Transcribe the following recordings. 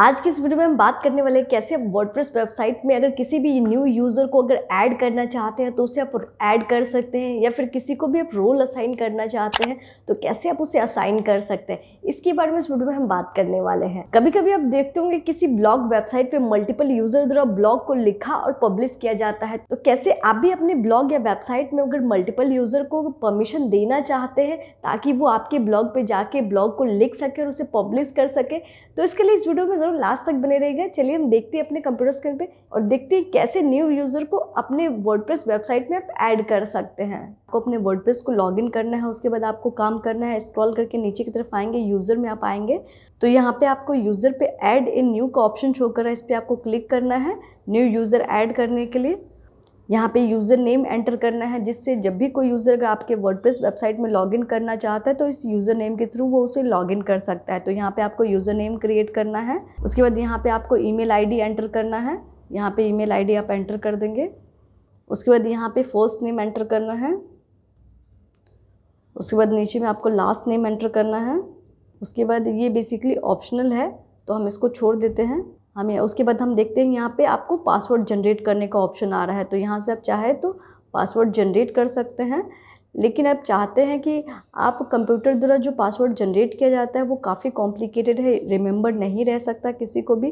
आज की इस वीडियो में हम बात करने वाले हैं कैसे आप वर्डप्रेस वेबसाइट में अगर किसी भी न्यू यूज़र को अगर ऐड करना चाहते हैं तो उसे आप ऐड कर सकते हैं या फिर किसी को भी आप रोल असाइन करना चाहते हैं तो कैसे आप उसे असाइन कर सकते हैं इसके बारे में इस वीडियो में हम बात करने वाले हैं कभी कभी आप देखते होंगे किसी ब्लॉग वेबसाइट पर मल्टीपल यूज़र द्वारा ब्लॉग को लिखा और पब्लिश किया जाता है तो कैसे आप भी अपने ब्लॉग या वेबसाइट में अगर मल्टीपल यूज़र को परमिशन देना चाहते हैं ताकि वो आपके ब्लॉग पर जाके ब्लॉग को लिख सके और उसे पब्लिश कर सके तो इसके लिए इस वीडियो में हो लास्ट तक बने रहेगा चलिए हम देखते हैं अपने कंप्यूटर स्क्रीन पे और देखते हैं कैसे न्यू यूज़र को अपने वर्ड वेबसाइट में आप ऐड कर सकते हैं आपको अपने वर्ड को लॉगिन करना है उसके बाद आपको काम करना है स्क्रॉल करके नीचे की तरफ आएंगे यूज़र में आप आएंगे तो यहाँ पे आपको यूज़र पे ऐड इन न्यू का ऑप्शन शो कर रहा है इस पर आपको क्लिक करना है न्यू यूज़र ऐड करने के लिए यहाँ पे यूज़र नेम एंटर करना है जिससे जब भी कोई यूज़र आपके वर्डप्रेस वेबसाइट में लॉगिन करना चाहता है तो इस यूज़र नेम के थ्रू वो उसे लॉगिन कर सकता है तो यहाँ पे आपको यूज़र नेम क्रिएट करना है उसके बाद यहाँ पे आपको ईमेल आईडी एंटर करना है यहाँ पे ईमेल आईडी आप एंटर कर देंगे उसके बाद यहाँ पर फर्स्ट नेम एंटर करना है उसके बाद नीचे में आपको लास्ट नेम एंटर करना है उसके बाद ये बेसिकली ऑप्शनल है तो हम इसको छोड़ देते हैं हमें उसके बाद हम देखते हैं यहाँ पे आपको पासवर्ड जनरेट करने का ऑप्शन आ रहा है तो यहाँ से आप चाहे तो पासवर्ड जनरेट कर सकते हैं लेकिन आप चाहते हैं कि आप कंप्यूटर द्वारा जो पासवर्ड जनरेट किया जाता है वो काफ़ी कॉम्प्लिकेटेड है रिमेंबर नहीं रह सकता किसी को भी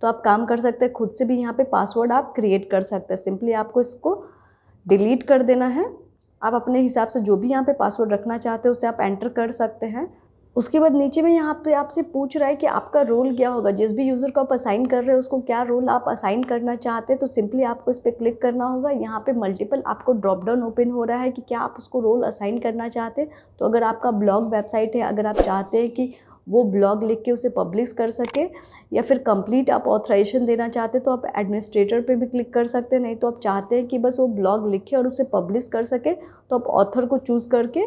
तो आप काम कर सकते हैं खुद से भी यहाँ पे पासवर्ड आप क्रिएट कर सकते हैं सिंपली आपको इसको डिलीट कर देना है आप अपने हिसाब से जो भी यहाँ पे पासवर्ड रखना चाहते हो उसे आप एंटर कर सकते हैं उसके बाद नीचे में यहाँ पे आपसे पूछ रहा है कि आपका रोल क्या होगा जिस भी यूज़र को आप असाइन कर रहे हो उसको क्या रोल आप असाइन करना चाहते हैं तो सिंपली आपको इस पर क्लिक करना होगा यहाँ पे मल्टीपल आपको ड्रॉप डाउन ओपन हो रहा है कि क्या आप उसको रोल असाइन करना चाहते हैं तो अगर आपका ब्लॉग वेबसाइट है अगर आप चाहते हैं कि वो ब्लॉग लिख के उसे पब्लिश कर सके या फिर कंप्लीट आप ऑथराइजेशन देना चाहते हैं तो आप एडमिनिस्ट्रेटर पे भी क्लिक कर सकते हैं नहीं तो आप चाहते हैं कि बस वो ब्लॉग लिखे और उसे पब्लिश कर सके तो आप ऑथर को चूज़ करके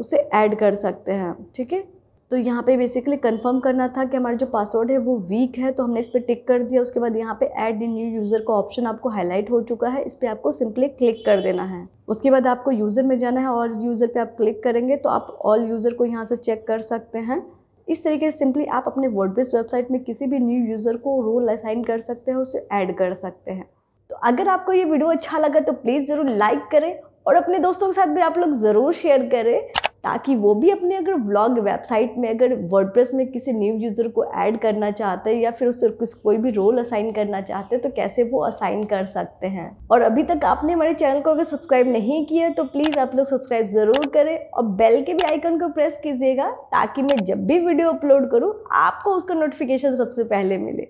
उसे ऐड कर सकते हैं ठीक है तो यहाँ पे बेसिकली कंफर्म करना था कि हमारा जो पासवर्ड है वो वीक है तो हमने इस पर टिक कर दिया उसके बाद यहाँ पे ऐड न्यू यूज़र का ऑप्शन आपको हाईलाइट हो चुका है इस पर आपको सिंपली क्लिक कर देना है उसके बाद आपको यूज़र में जाना है और यूज़र पे आप क्लिक करेंगे तो आप ऑल यूज़र को यहाँ से चेक कर सकते हैं इस तरीके से सिंपली आप अपने वर्ड वेबसाइट में किसी भी न्यू यूज़र को रोल असाइन कर सकते हैं उसे ऐड कर सकते हैं तो अगर आपको ये वीडियो अच्छा लगा तो प्लीज़ ज़रूर लाइक करें और अपने दोस्तों के साथ भी आप लोग ज़रूर शेयर करें ताकि वो भी अपने अगर ब्लॉग वेबसाइट में अगर वर्डप्रेस में किसी न्यू यूज़र को ऐड करना चाहते हैं या फिर उसे कोई भी रोल असाइन करना चाहते हैं तो कैसे वो असाइन कर सकते हैं और अभी तक आपने हमारे चैनल को अगर सब्सक्राइब नहीं किया तो प्लीज़ आप लोग सब्सक्राइब ज़रूर करें और बेल के भी आइकन को प्रेस कीजिएगा ताकि मैं जब भी वीडियो अपलोड करूँ आपको उसका नोटिफिकेशन सबसे पहले मिले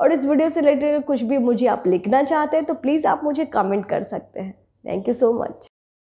और इस वीडियो से रिलेटेड कुछ भी मुझे आप लिखना चाहते हैं तो प्लीज़ आप मुझे कमेंट कर सकते हैं थैंक यू सो मच